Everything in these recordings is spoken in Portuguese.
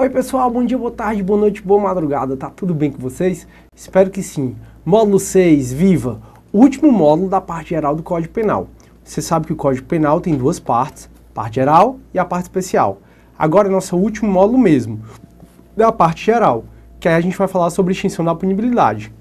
Oi pessoal, bom dia, boa tarde, boa noite, boa madrugada, tá tudo bem com vocês? Espero que sim. Módulo 6, viva! Último módulo da parte geral do Código Penal. Você sabe que o Código Penal tem duas partes, parte geral e a parte especial. Agora é nosso último módulo mesmo, da parte geral, que aí a gente vai falar sobre extinção da punibilidade.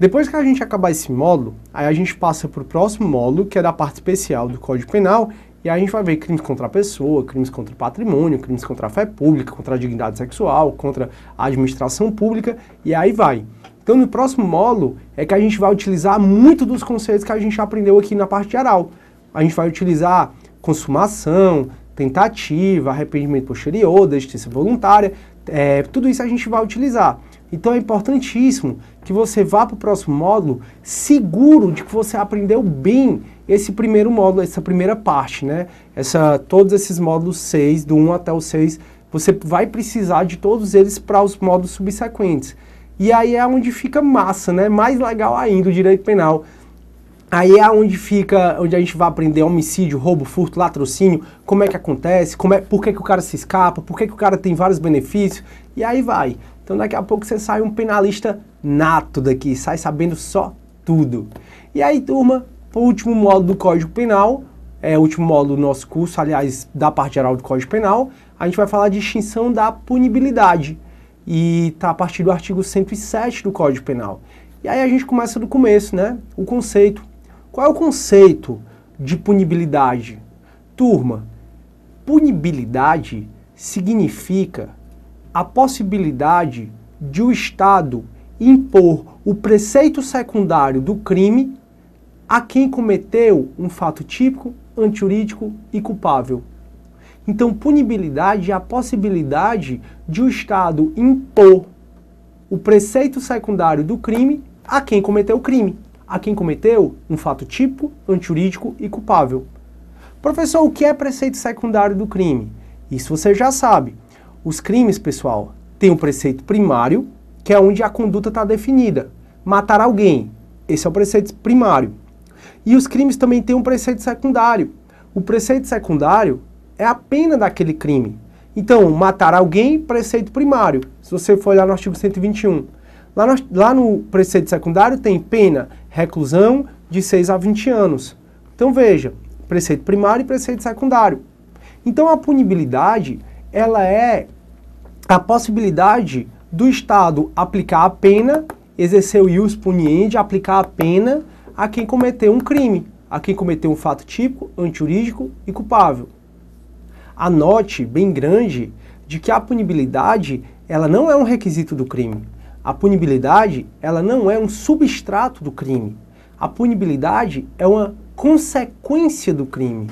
Depois que a gente acabar esse módulo, aí a gente passa para o próximo módulo, que é da parte especial do Código Penal, e aí a gente vai ver crimes contra a pessoa, crimes contra o patrimônio, crimes contra a fé pública, contra a dignidade sexual, contra a administração pública, e aí vai. Então, no próximo módulo é que a gente vai utilizar muito dos conceitos que a gente aprendeu aqui na parte geral. A gente vai utilizar consumação, tentativa, arrependimento posterior, desistência voluntária, é, tudo isso a gente vai utilizar. Então é importantíssimo que você vá para o próximo módulo seguro de que você aprendeu bem esse primeiro módulo, essa primeira parte, né? Essa, todos esses módulos 6, do 1 até o 6, você vai precisar de todos eles para os módulos subsequentes. E aí é onde fica massa, né? Mais legal ainda o direito penal. Aí é onde fica, onde a gente vai aprender homicídio, roubo, furto, latrocínio, como é que acontece, como é, por que, que o cara se escapa, por que, que o cara tem vários benefícios, e aí vai. Então daqui a pouco você sai um penalista nato daqui, sai sabendo só tudo. E aí, turma, o último módulo do Código Penal, é o último módulo do nosso curso, aliás, da parte geral do Código Penal, a gente vai falar de extinção da punibilidade. E está a partir do artigo 107 do Código Penal. E aí a gente começa do começo, né? O conceito. Qual é o conceito de punibilidade? Turma, punibilidade significa a possibilidade de o Estado impor o preceito secundário do crime a quem cometeu um fato típico, antijurídico e culpável. Então, punibilidade é a possibilidade de o Estado impor o preceito secundário do crime a quem cometeu o crime, a quem cometeu um fato típico, antijurídico e culpável. Professor, o que é preceito secundário do crime? Isso você já sabe. Os crimes, pessoal, têm um preceito primário, que é onde a conduta está definida. Matar alguém, esse é o preceito primário. E os crimes também têm um preceito secundário. O preceito secundário é a pena daquele crime. Então, matar alguém, preceito primário, se você for olhar no artigo 121. Lá no, lá no preceito secundário tem pena, reclusão de 6 a 20 anos. Então veja, preceito primário e preceito secundário. Então a punibilidade, ela é a possibilidade do Estado aplicar a pena, exercer o ius puniendi, aplicar a pena a quem cometeu um crime, a quem cometeu um fato típico, antijurídico e culpável. Anote bem grande de que a punibilidade ela não é um requisito do crime. A punibilidade ela não é um substrato do crime. A punibilidade é uma consequência do crime.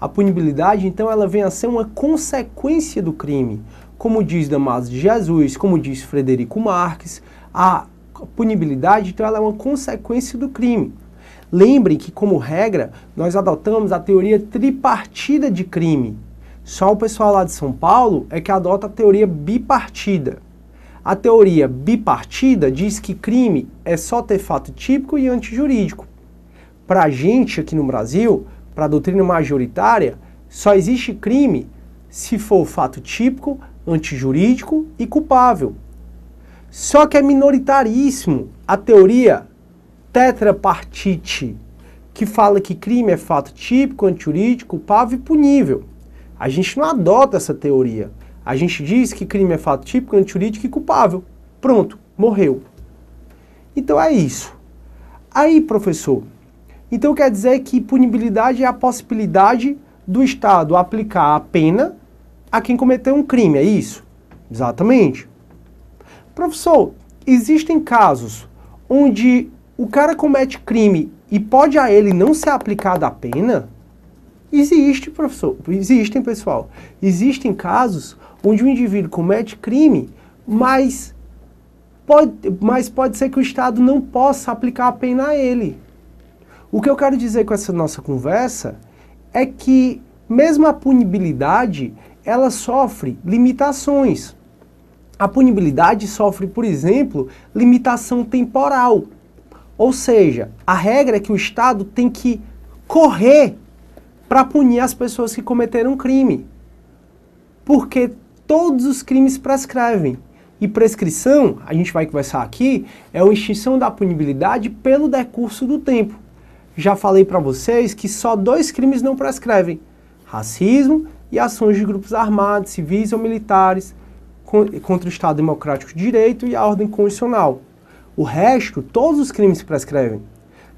A punibilidade, então, ela vem a ser uma consequência do crime. Como diz Damaso de Jesus, como diz Frederico Marques, a punibilidade, então ela é uma consequência do crime. Lembrem que, como regra, nós adotamos a teoria tripartida de crime. Só o pessoal lá de São Paulo é que adota a teoria bipartida. A teoria bipartida diz que crime é só ter fato típico e antijurídico. Para a gente aqui no Brasil, para a doutrina majoritária, só existe crime se for fato típico, antijurídico e culpável. Só que é minoritaríssimo a teoria tetrapartite, que fala que crime é fato típico, antijurídico, culpável e punível. A gente não adota essa teoria. A gente diz que crime é fato típico, antijurídico e culpável. Pronto, morreu. Então é isso. Aí, professor, então quer dizer que punibilidade é a possibilidade do Estado aplicar a pena a quem cometeu um crime, é isso? Exatamente. Professor, existem casos onde o cara comete crime e pode a ele não ser aplicada a pena? Existe, professor. Existem, pessoal. Existem casos onde o indivíduo comete crime, mas pode, mas pode ser que o Estado não possa aplicar a pena a ele. O que eu quero dizer com essa nossa conversa é que, mesmo a punibilidade, ela sofre limitações. A punibilidade sofre, por exemplo, limitação temporal. Ou seja, a regra é que o Estado tem que correr para punir as pessoas que cometeram crime. Porque todos os crimes prescrevem. E prescrição, a gente vai conversar aqui, é a extinção da punibilidade pelo decurso do tempo. Já falei para vocês que só dois crimes não prescrevem: racismo e ações de grupos armados, civis ou militares contra o Estado Democrático de Direito e a ordem constitucional. O resto, todos os crimes se prescrevem.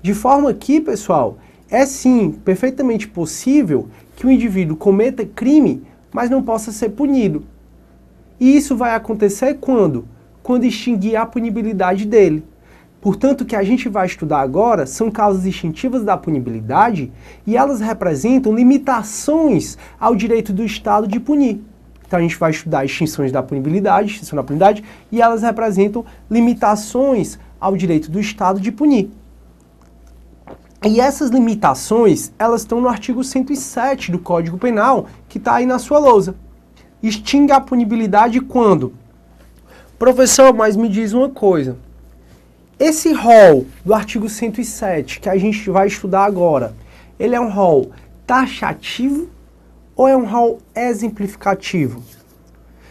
De forma que, pessoal, é sim perfeitamente possível que o indivíduo cometa crime, mas não possa ser punido. E isso vai acontecer quando? Quando extinguir a punibilidade dele. Portanto, o que a gente vai estudar agora são causas distintivas da punibilidade e elas representam limitações ao direito do Estado de punir. Então a gente vai estudar extinções da punibilidade, extinção da punibilidade, e elas representam limitações ao direito do Estado de punir. E essas limitações, elas estão no artigo 107 do Código Penal, que está aí na sua lousa. Extingue a punibilidade quando? Professor, mas me diz uma coisa. Esse rol do artigo 107 que a gente vai estudar agora, ele é um rol taxativo ou é um rol exemplificativo?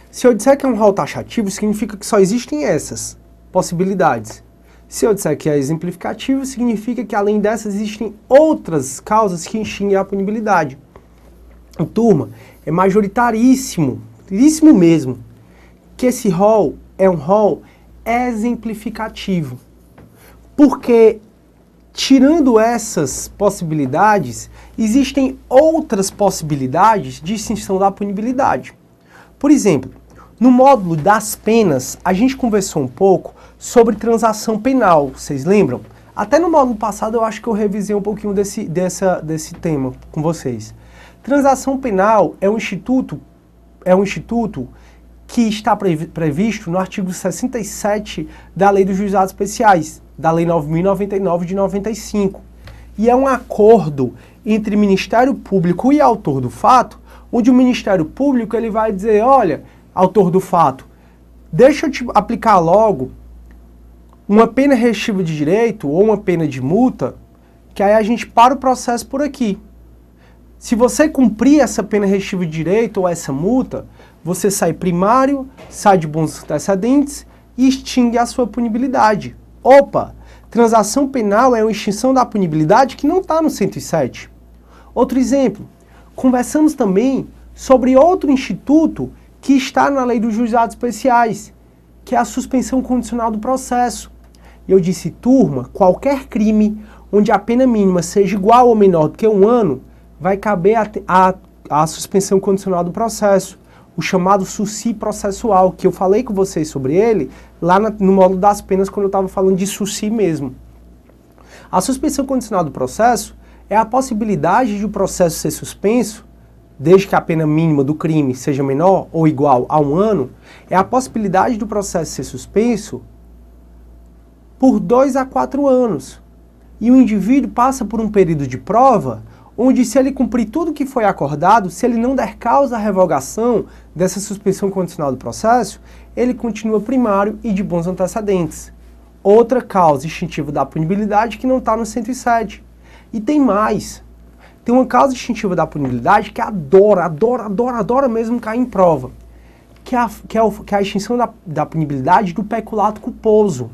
Se eu disser que é um rol taxativo, significa que só existem essas possibilidades. Se eu disser que é exemplificativo, significa que além dessas existem outras causas que extinguem a punibilidade. Então, turma, é majoritaríssimo, iríssimo mesmo, que esse rol é um rol exemplificativo. Porque Tirando essas possibilidades, existem outras possibilidades de extinção da punibilidade. Por exemplo, no módulo das penas, a gente conversou um pouco sobre transação penal, vocês lembram? Até no módulo passado eu acho que eu revisei um pouquinho desse, dessa, desse tema com vocês. Transação penal é um instituto, é um instituto que está previsto no artigo 67 da Lei dos Juizados Especiais, da Lei 9099 de 95. E é um acordo entre Ministério Público e autor do fato, onde o Ministério Público ele vai dizer, olha, autor do fato, deixa eu te aplicar logo uma pena restritiva de direito ou uma pena de multa, que aí a gente para o processo por aqui. Se você cumprir essa pena restritiva de direito ou essa multa, você sai primário, sai de bons antecedentes e extingue a sua punibilidade. Opa, transação penal é uma extinção da punibilidade que não está no 107. Outro exemplo, conversamos também sobre outro instituto que está na lei dos juizados especiais, que é a suspensão condicional do processo. Eu disse, turma, qualquer crime onde a pena mínima seja igual ou menor do que um ano, vai caber a, a, a suspensão condicional do processo o chamado suci processual, que eu falei com vocês sobre ele lá no módulo das penas, quando eu estava falando de suci mesmo. A suspensão condicional do processo é a possibilidade de o processo ser suspenso, desde que a pena mínima do crime seja menor ou igual a um ano, é a possibilidade do processo ser suspenso por dois a quatro anos. E o indivíduo passa por um período de prova onde se ele cumprir tudo o que foi acordado, se ele não der causa à revogação dessa suspensão condicional do processo, ele continua primário e de bons antecedentes. Outra causa extintiva da punibilidade que não está no 107. E tem mais. Tem uma causa extintiva da punibilidade que adora, adora, adora, adora mesmo cair em prova, que é a, que é o, que é a extinção da, da punibilidade do peculato culposo.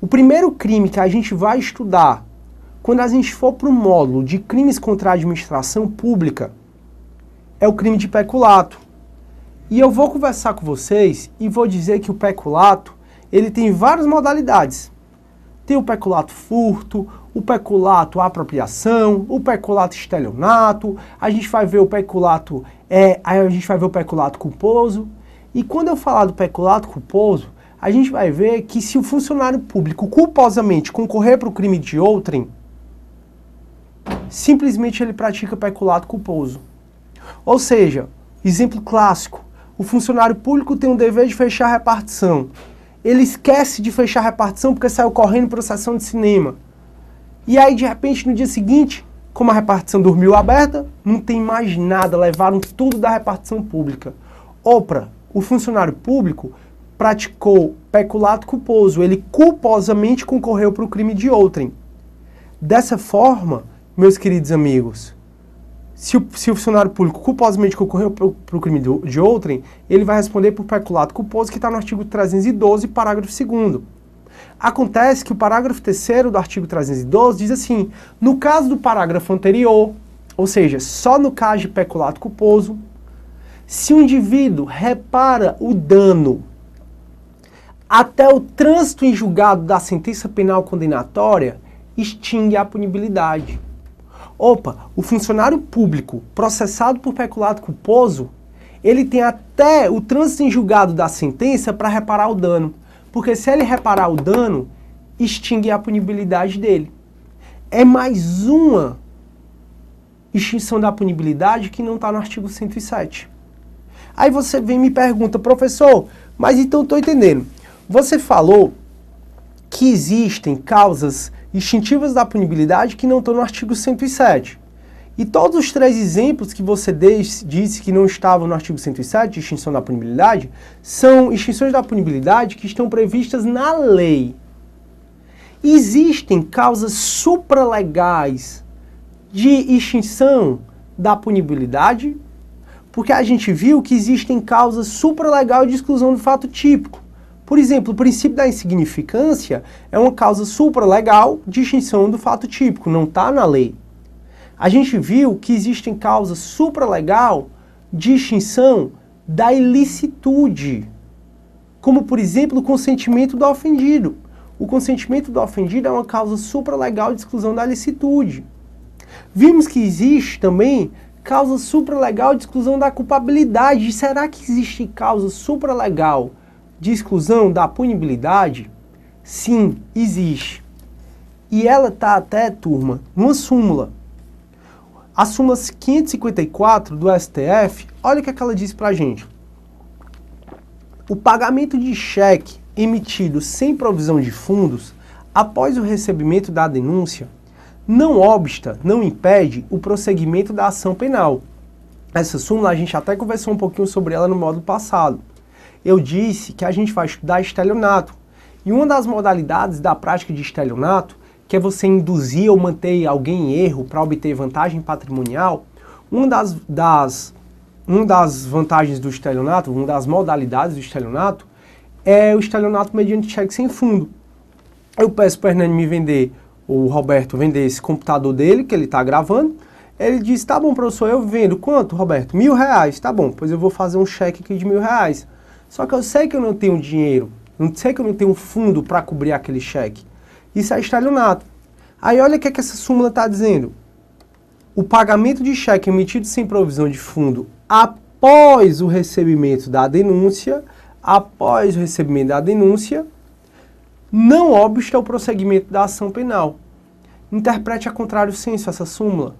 O primeiro crime que a gente vai estudar quando a gente for para o módulo de crimes contra a administração pública, é o crime de peculato. E eu vou conversar com vocês e vou dizer que o peculato, ele tem várias modalidades. Tem o peculato furto, o peculato apropriação, o peculato estelionato, a gente vai ver o peculato, é, a gente vai ver o peculato culposo. E quando eu falar do peculato culposo, a gente vai ver que se o funcionário público culposamente concorrer para o crime de outrem, Simplesmente ele pratica peculato culposo. Ou seja, exemplo clássico, o funcionário público tem o dever de fechar a repartição. Ele esquece de fechar a repartição porque saiu correndo para a sessão de cinema. E aí, de repente, no dia seguinte, como a repartição dormiu aberta, não tem mais nada, levaram tudo da repartição pública. Opra, o funcionário público praticou peculato culposo, ele culposamente concorreu para o crime de outrem. Dessa forma, meus queridos amigos, se o, se o funcionário público culposamente concorreu para o crime de outrem, ele vai responder por peculato culposo que está no artigo 312, parágrafo 2 Acontece que o parágrafo 3 do artigo 312 diz assim, no caso do parágrafo anterior, ou seja, só no caso de peculato culposo, se o indivíduo repara o dano até o trânsito em julgado da sentença penal condenatória, extingue a punibilidade opa, o funcionário público processado por peculato culposo, ele tem até o trânsito em julgado da sentença para reparar o dano. Porque se ele reparar o dano, extingue a punibilidade dele. É mais uma extinção da punibilidade que não está no artigo 107. Aí você vem e me pergunta, professor, mas então estou entendendo. Você falou que existem causas instintivas da punibilidade que não estão no artigo 107. E todos os três exemplos que você disse que não estavam no artigo 107, de extinção da punibilidade, são extinções da punibilidade que estão previstas na lei. Existem causas supralegais de extinção da punibilidade, porque a gente viu que existem causas supralegais de exclusão do fato típico. Por exemplo, o princípio da insignificância é uma causa supralegal de extinção do fato típico, não está na lei. A gente viu que existem causas supralegal de extinção da ilicitude, como por exemplo o consentimento do ofendido. O consentimento do ofendido é uma causa supralegal de exclusão da ilicitude. Vimos que existe também causa supralegal de exclusão da culpabilidade. será que existe causa supralegal de exclusão da punibilidade, sim, existe. E ela está até, turma, numa súmula. A súmula 554 do STF, olha o que, é que ela diz para a gente. O pagamento de cheque emitido sem provisão de fundos, após o recebimento da denúncia, não obsta, não impede o prosseguimento da ação penal. Essa súmula a gente até conversou um pouquinho sobre ela no módulo passado eu disse que a gente vai estudar estelionato. E uma das modalidades da prática de estelionato, que é você induzir ou manter alguém em erro para obter vantagem patrimonial, uma das, das, uma das vantagens do estelionato, uma das modalidades do estelionato, é o estelionato mediante cheque sem fundo. Eu peço para o Hernani me vender, o Roberto vender esse computador dele, que ele está gravando. Ele diz, tá bom, professor, eu vendo. Quanto, Roberto? Mil reais. Tá bom, pois eu vou fazer um cheque aqui de mil reais. Só que eu sei que eu não tenho dinheiro, não sei que eu não tenho fundo para cobrir aquele cheque. Isso é estalionato. Aí olha o que, é que essa súmula está dizendo. O pagamento de cheque emitido sem provisão de fundo após o recebimento da denúncia, após o recebimento da denúncia, não obsta o prosseguimento da ação penal. Interprete a contrário senso essa súmula.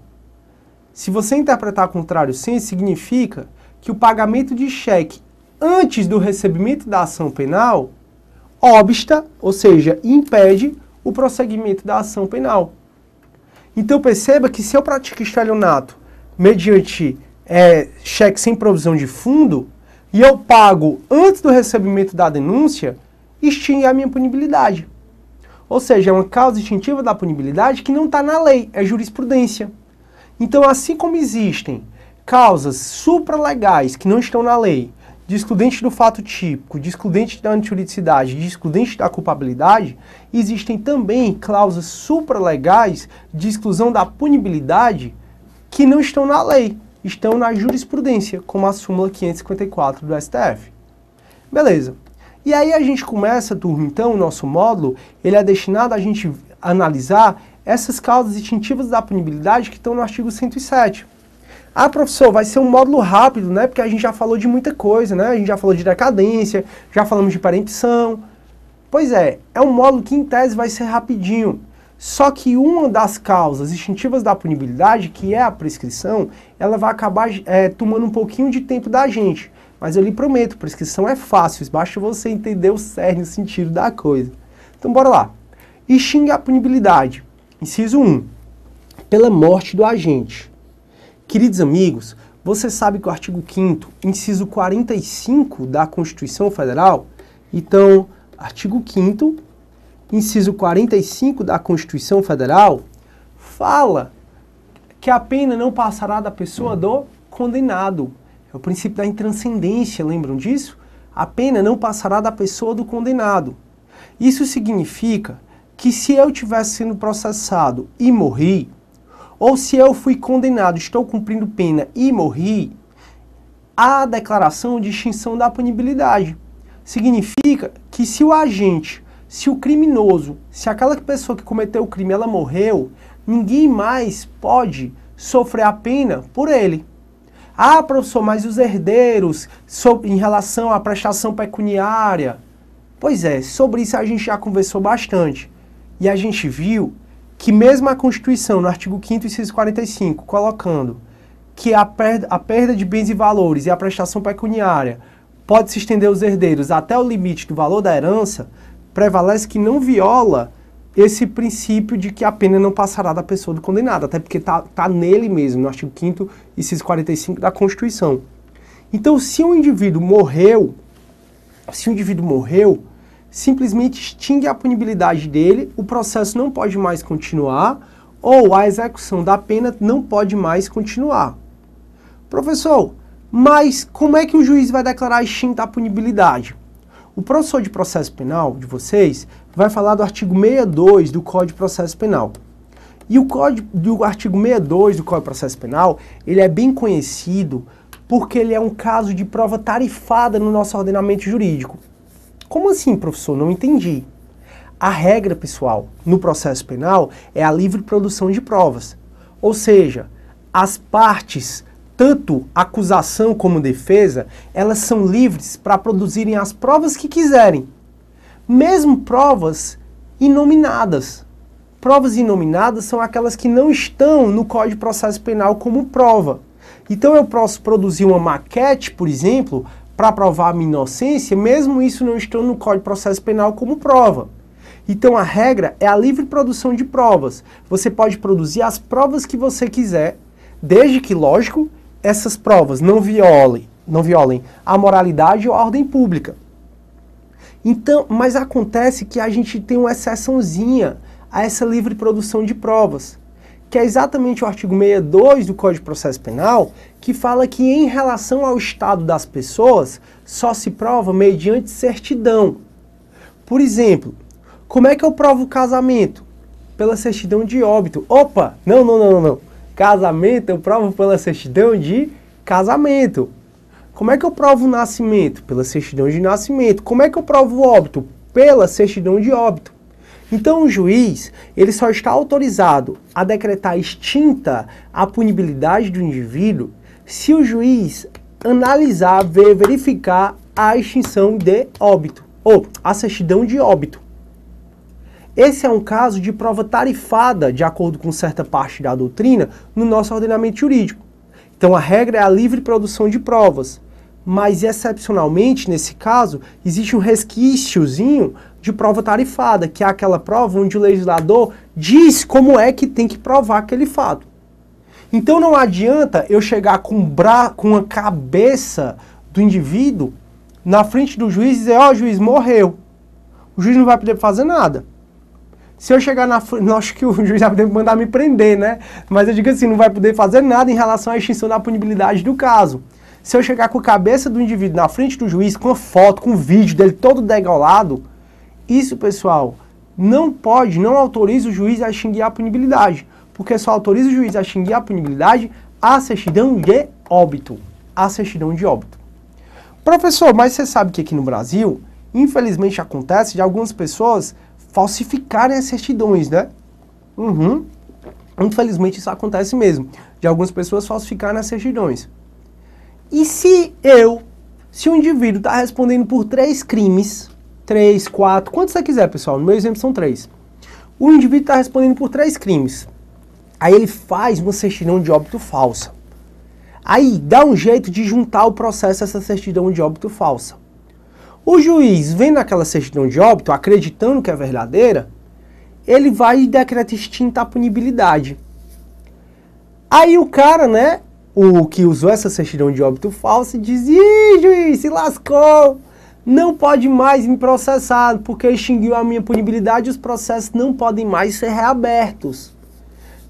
Se você interpretar a contrário senso, significa que o pagamento de cheque antes do recebimento da ação penal, obsta, ou seja, impede o prosseguimento da ação penal. Então perceba que se eu pratico estelionato mediante é, cheque sem provisão de fundo e eu pago antes do recebimento da denúncia, extingue a minha punibilidade. Ou seja, é uma causa extintiva da punibilidade que não está na lei, é jurisprudência. Então, assim como existem causas supralegais que não estão na lei, de excludente do fato típico, de excludente da antijuridicidade, de excludente da culpabilidade, existem também cláusulas supralegais de exclusão da punibilidade que não estão na lei, estão na jurisprudência, como a súmula 554 do STF. Beleza. E aí a gente começa, turma, então, o nosso módulo, ele é destinado a gente analisar essas causas distintivas da punibilidade que estão no artigo 107. Ah, professor, vai ser um módulo rápido, né? Porque a gente já falou de muita coisa, né? A gente já falou de decadência, já falamos de parentição. Pois é, é um módulo que em tese vai ser rapidinho. Só que uma das causas instintivas da punibilidade, que é a prescrição, ela vai acabar é, tomando um pouquinho de tempo da gente. Mas eu lhe prometo, prescrição é fácil, basta você entender o cerne, o sentido da coisa. Então bora lá. Extingue a punibilidade. Inciso 1. Pela morte do agente. Queridos amigos, você sabe que o artigo 5º, inciso 45 da Constituição Federal, então, artigo 5 inciso 45 da Constituição Federal, fala que a pena não passará da pessoa do condenado. É o princípio da intranscendência, lembram disso? A pena não passará da pessoa do condenado. Isso significa que se eu tivesse sendo processado e morri, ou se eu fui condenado, estou cumprindo pena e morri, a declaração de extinção da punibilidade. Significa que se o agente, se o criminoso, se aquela pessoa que cometeu o crime ela morreu, ninguém mais pode sofrer a pena por ele. Ah, professor, mas os herdeiros sobre, em relação à prestação pecuniária? Pois é, sobre isso a gente já conversou bastante. E a gente viu que mesmo a Constituição, no artigo 5º, inciso 45, colocando que a perda, a perda de bens e valores e a prestação pecuniária pode se estender aos herdeiros até o limite do valor da herança, prevalece que não viola esse princípio de que a pena não passará da pessoa do condenado, até porque está tá nele mesmo, no artigo 5º, inciso 45 da Constituição. Então, se um indivíduo morreu, se um indivíduo morreu, simplesmente extingue a punibilidade dele, o processo não pode mais continuar ou a execução da pena não pode mais continuar. Professor, mas como é que o juiz vai declarar extinta a punibilidade? O professor de processo penal de vocês vai falar do artigo 62 do Código de Processo Penal. E o código do artigo 62 do Código de Processo Penal, ele é bem conhecido porque ele é um caso de prova tarifada no nosso ordenamento jurídico. Como assim, professor? Não entendi. A regra, pessoal, no processo penal é a livre produção de provas. Ou seja, as partes, tanto acusação como defesa, elas são livres para produzirem as provas que quiserem. Mesmo provas inominadas. Provas inominadas são aquelas que não estão no Código de Processo Penal como prova. Então eu posso produzir uma maquete, por exemplo, para provar a minha inocência, mesmo isso não estando no Código de Processo Penal como prova. Então a regra é a livre produção de provas. Você pode produzir as provas que você quiser, desde que, lógico, essas provas não violem, não violem a moralidade ou a ordem pública. Então, mas acontece que a gente tem uma exceçãozinha a essa livre produção de provas que é exatamente o artigo 62 do Código de Processo Penal, que fala que em relação ao estado das pessoas só se prova mediante certidão. Por exemplo, como é que eu provo o casamento? Pela certidão de óbito. Opa, não, não, não, não. Casamento eu provo pela certidão de casamento. Como é que eu provo o nascimento? Pela certidão de nascimento. Como é que eu provo o óbito? Pela certidão de óbito. Então o juiz, ele só está autorizado a decretar extinta a punibilidade do indivíduo se o juiz analisar, ver, verificar a extinção de óbito ou a certidão de óbito. Esse é um caso de prova tarifada, de acordo com certa parte da doutrina, no nosso ordenamento jurídico. Então a regra é a livre produção de provas, mas excepcionalmente nesse caso existe um resquíciozinho de prova tarifada, que é aquela prova onde o legislador diz como é que tem que provar aquele fato. Então não adianta eu chegar com, bra com a cabeça do indivíduo na frente do juiz e dizer, ó, oh, o juiz morreu. O juiz não vai poder fazer nada. Se eu chegar na frente, acho que o juiz vai poder mandar me prender, né? Mas eu digo assim, não vai poder fazer nada em relação à extinção da punibilidade do caso. Se eu chegar com a cabeça do indivíduo na frente do juiz, com a foto, com o vídeo dele todo degolado, isso, pessoal, não pode, não autoriza o juiz a extinguir a punibilidade, porque só autoriza o juiz a extinguir a punibilidade a certidão de óbito. A certidão de óbito. Professor, mas você sabe que aqui é no Brasil, infelizmente acontece de algumas pessoas falsificarem as certidões, né? Uhum. Infelizmente isso acontece mesmo, de algumas pessoas falsificarem as certidões. E se eu, se o um indivíduo está respondendo por três crimes, 3, 4, quantos você quiser, pessoal. No meu exemplo são 3. O indivíduo está respondendo por três crimes. Aí ele faz uma certidão de óbito falsa. Aí dá um jeito de juntar o processo a essa certidão de óbito falsa. O juiz, vendo aquela certidão de óbito, acreditando que é verdadeira, ele vai e decreta extinta a punibilidade. Aí o cara, né, o que usou essa certidão de óbito falsa, diz: Ih, juiz, se lascou! não pode mais me processar, porque extinguiu a minha punibilidade e os processos não podem mais ser reabertos.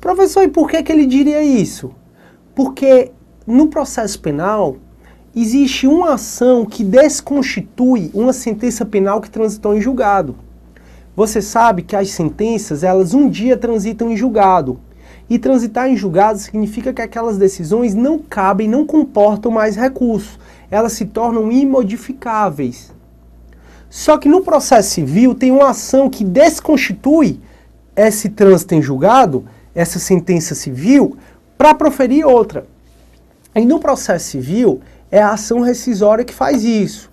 Professor, e por que, que ele diria isso? Porque no processo penal existe uma ação que desconstitui uma sentença penal que transitou em julgado. Você sabe que as sentenças, elas um dia transitam em julgado. E transitar em julgado significa que aquelas decisões não cabem, não comportam mais recurso. Elas se tornam imodificáveis. Só que no processo civil tem uma ação que desconstitui esse trânsito em julgado, essa sentença civil, para proferir outra. E no processo civil é a ação rescisória que faz isso.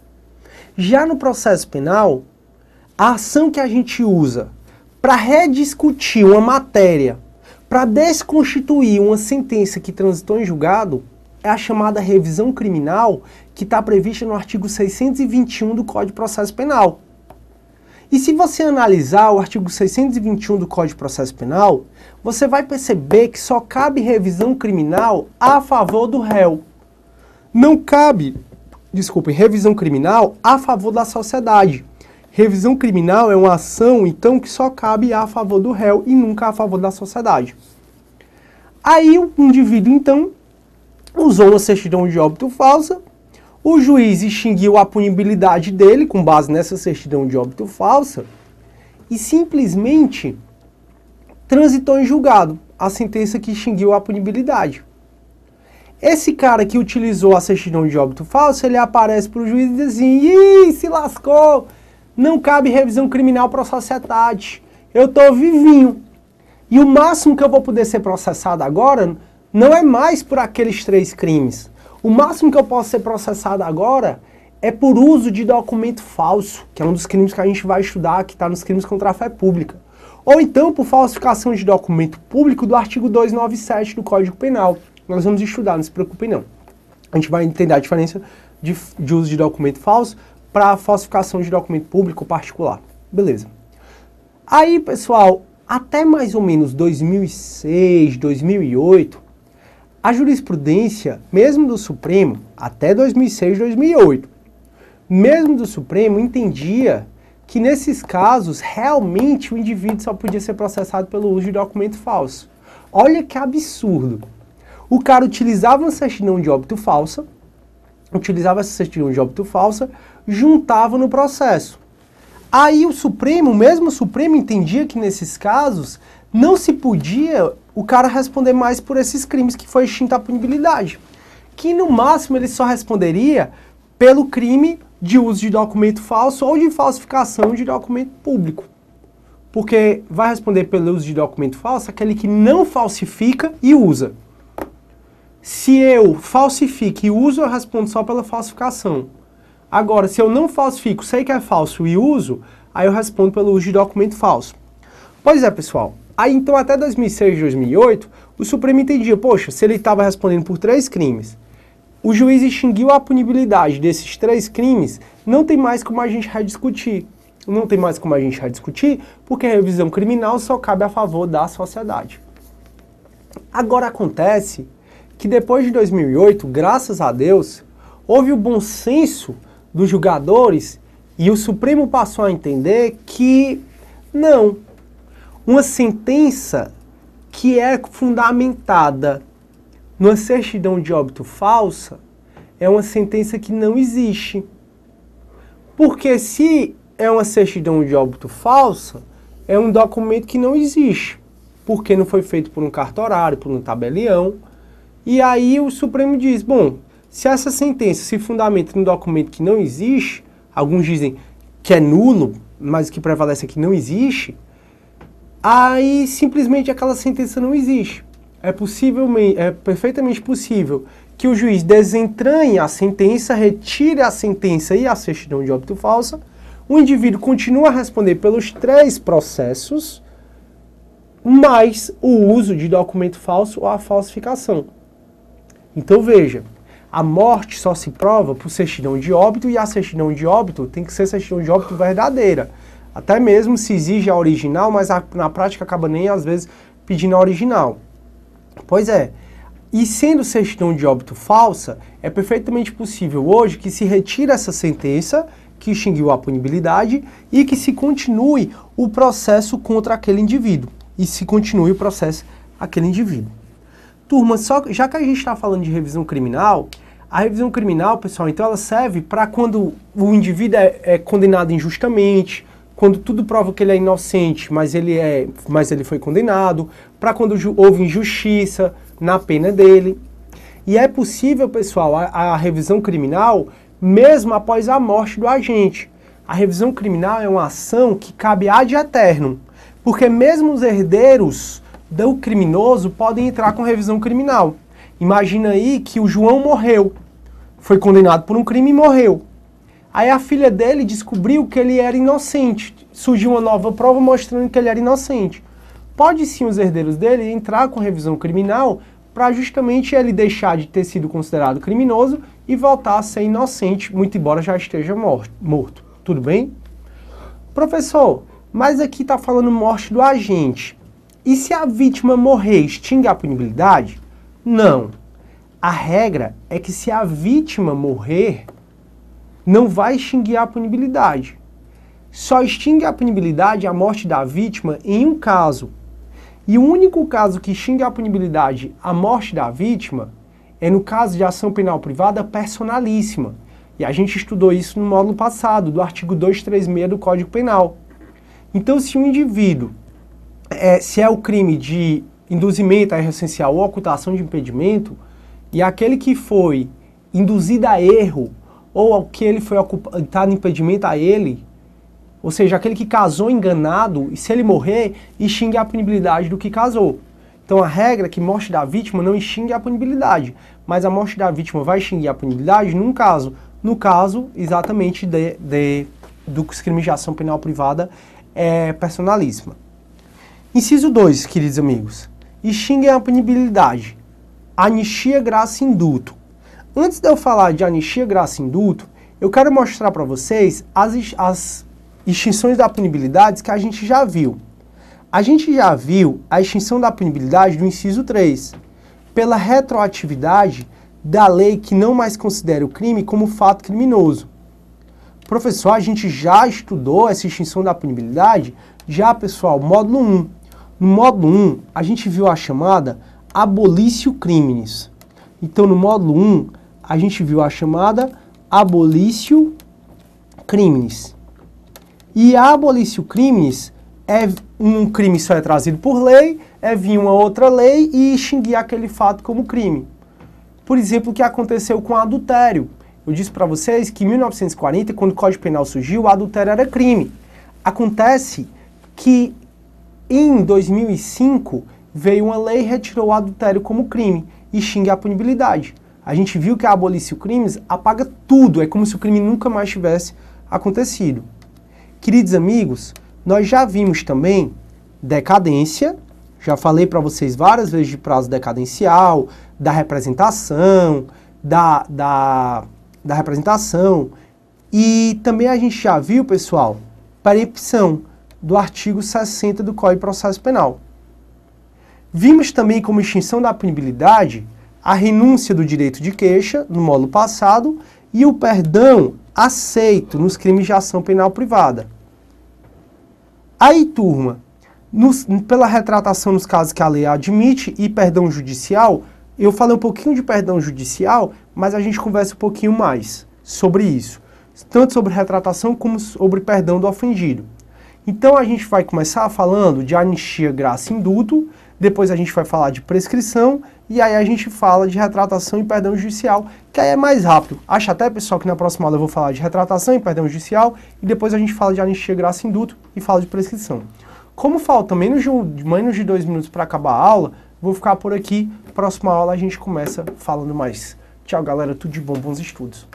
Já no processo penal, a ação que a gente usa para rediscutir uma matéria para desconstituir uma sentença que transitou em julgado, é a chamada revisão criminal que está prevista no artigo 621 do Código de Processo Penal. E se você analisar o artigo 621 do Código de Processo Penal, você vai perceber que só cabe revisão criminal a favor do réu. Não cabe, desculpe, revisão criminal a favor da sociedade. Revisão criminal é uma ação, então, que só cabe a favor do réu e nunca a favor da sociedade. Aí o indivíduo, então, usou uma certidão de óbito falsa, o juiz extinguiu a punibilidade dele com base nessa certidão de óbito falsa e simplesmente transitou em julgado a sentença que extinguiu a punibilidade. Esse cara que utilizou a certidão de óbito falso, ele aparece para o juiz e diz assim, Ih, se lascou, não cabe revisão criminal para a sociedade. Eu estou vivinho. E o máximo que eu vou poder ser processado agora não é mais por aqueles três crimes. O máximo que eu posso ser processado agora é por uso de documento falso, que é um dos crimes que a gente vai estudar, que está nos crimes contra a fé pública. Ou então por falsificação de documento público do artigo 297 do Código Penal. Nós vamos estudar, não se preocupem não. A gente vai entender a diferença de, de uso de documento falso para falsificação de documento público particular. Beleza. Aí, pessoal, até mais ou menos 2006, 2008, a jurisprudência, mesmo do Supremo, até 2006, 2008, mesmo do Supremo, entendia que nesses casos realmente o indivíduo só podia ser processado pelo uso de documento falso. Olha que absurdo! O cara utilizava uma certidão de óbito falsa, utilizava essa certidão de óbito falsa, juntava no processo. Aí o Supremo, mesmo o Supremo, entendia que nesses casos não se podia o cara responder mais por esses crimes que foi extinta a punibilidade. Que no máximo ele só responderia pelo crime de uso de documento falso ou de falsificação de documento público. Porque vai responder pelo uso de documento falso aquele que não falsifica e usa se eu falsifico e uso, eu respondo só pela falsificação. Agora, se eu não falsifico, sei que é falso e uso, aí eu respondo pelo uso de documento falso. Pois é, pessoal. Aí, então, até 2006, 2008, o Supremo entendia, poxa, se ele estava respondendo por três crimes, o juiz extinguiu a punibilidade desses três crimes, não tem mais como a gente rediscutir. Não tem mais como a gente rediscutir, porque a revisão criminal só cabe a favor da sociedade. Agora acontece que depois de 2008, graças a Deus, houve o bom senso dos julgadores e o Supremo passou a entender que não. Uma sentença que é fundamentada numa certidão de óbito falsa é uma sentença que não existe. Porque se é uma certidão de óbito falsa, é um documento que não existe, porque não foi feito por um cartorário, por um tabelião, e aí o Supremo diz: bom, se essa sentença se fundamenta num documento que não existe, alguns dizem que é nulo, mas o que prevalece é que não existe, aí simplesmente aquela sentença não existe. É, possível, é perfeitamente possível que o juiz desentranhe a sentença, retire a sentença e a certidão de óbito falsa, o indivíduo continua a responder pelos três processos, mais o uso de documento falso ou a falsificação. Então veja, a morte só se prova por certidão de óbito e a certidão de óbito tem que ser certidão de óbito verdadeira. Até mesmo se exige a original, mas a, na prática acaba nem às vezes pedindo a original. Pois é. E sendo certidão de óbito falsa, é perfeitamente possível hoje que se retire essa sentença que extinguiu a punibilidade e que se continue o processo contra aquele indivíduo e se continue o processo aquele indivíduo. Turma, só, já que a gente está falando de revisão criminal, a revisão criminal, pessoal, então ela serve para quando o indivíduo é, é, condenado injustamente, quando tudo prova que ele é inocente, mas ele, é, mas ele foi condenado, para quando houve injustiça na pena dele. E é possível, pessoal, a, a revisão criminal mesmo após a morte do agente. A revisão criminal é uma ação que cabe ad eternum, porque mesmo os herdeiros do criminoso podem entrar com revisão criminal. Imagina aí que o João morreu, foi condenado por um crime e morreu. Aí a filha dele descobriu que ele era inocente. Surgiu uma nova prova mostrando que ele era inocente. Pode sim os herdeiros dele entrar com revisão criminal para justamente ele deixar de ter sido considerado criminoso e voltar a ser inocente, muito embora já esteja morto. morto. Tudo bem? Professor, mas aqui está falando morte do agente. E se a vítima morrer, extingue a punibilidade? Não. A regra é que se a vítima morrer, não vai extinguir a punibilidade. Só extingue a punibilidade a morte da vítima em um caso. E o único caso que extingue a punibilidade a morte da vítima é no caso de ação penal privada personalíssima. E a gente estudou isso no módulo passado, do artigo 236 do Código Penal. Então, se um indivíduo é, se é o crime de induzimento a erro essencial ou ocultação de impedimento, e aquele que foi induzido a erro ou ao que ele foi ocultado impedimento a ele, ou seja, aquele que casou enganado, e se ele morrer, extingue a punibilidade do que casou. Então a regra é que morte da vítima não extingue a punibilidade, mas a morte da vítima vai extinguir a punibilidade num caso, no caso exatamente de, de, do crime de ação penal privada é, personalíssima. Inciso 2, queridos amigos. extingue a punibilidade. Anistia, graça e indulto. Antes de eu falar de anistia, graça e indulto, eu quero mostrar para vocês as, as extinções da punibilidade que a gente já viu. A gente já viu a extinção da punibilidade do inciso 3, pela retroatividade da lei que não mais considera o crime como fato criminoso. Professor, a gente já estudou essa extinção da punibilidade? Já, pessoal, módulo 1. No módulo 1, a gente viu a chamada abolício crimes. Então, no módulo 1, a gente viu a chamada abolício crimes. E a abolício crimes é um crime só é trazido por lei, é vir uma outra lei e extinguir aquele fato como crime. Por exemplo, o que aconteceu com adultério. Eu disse para vocês que em 1940, quando o Código Penal surgiu, o adultério era crime. Acontece que em 2005, veio uma lei que retirou o adultério como crime e xinga a punibilidade. A gente viu que a abolição o crimes apaga tudo, é como se o crime nunca mais tivesse acontecido. Queridos amigos, nós já vimos também decadência, já falei para vocês várias vezes de prazo decadencial, da representação, da, da, da representação, e também a gente já viu, pessoal, percepção do artigo 60 do Código de Processo Penal. Vimos também como extinção da punibilidade a renúncia do direito de queixa, no módulo passado, e o perdão aceito nos crimes de ação penal privada. Aí, turma, nos, pela retratação nos casos que a lei admite e perdão judicial, eu falei um pouquinho de perdão judicial, mas a gente conversa um pouquinho mais sobre isso, tanto sobre retratação como sobre perdão do ofendido. Então a gente vai começar falando de anistia, graça e indulto, depois a gente vai falar de prescrição e aí a gente fala de retratação e perdão judicial, que aí é mais rápido. Acho até, pessoal, que na próxima aula eu vou falar de retratação e perdão judicial e depois a gente fala de anistia, graça e indulto e fala de prescrição. Como falta menos de, menos de dois minutos para acabar a aula, vou ficar por aqui. Próxima aula a gente começa falando mais. Tchau, galera. Tudo de bom, bons estudos.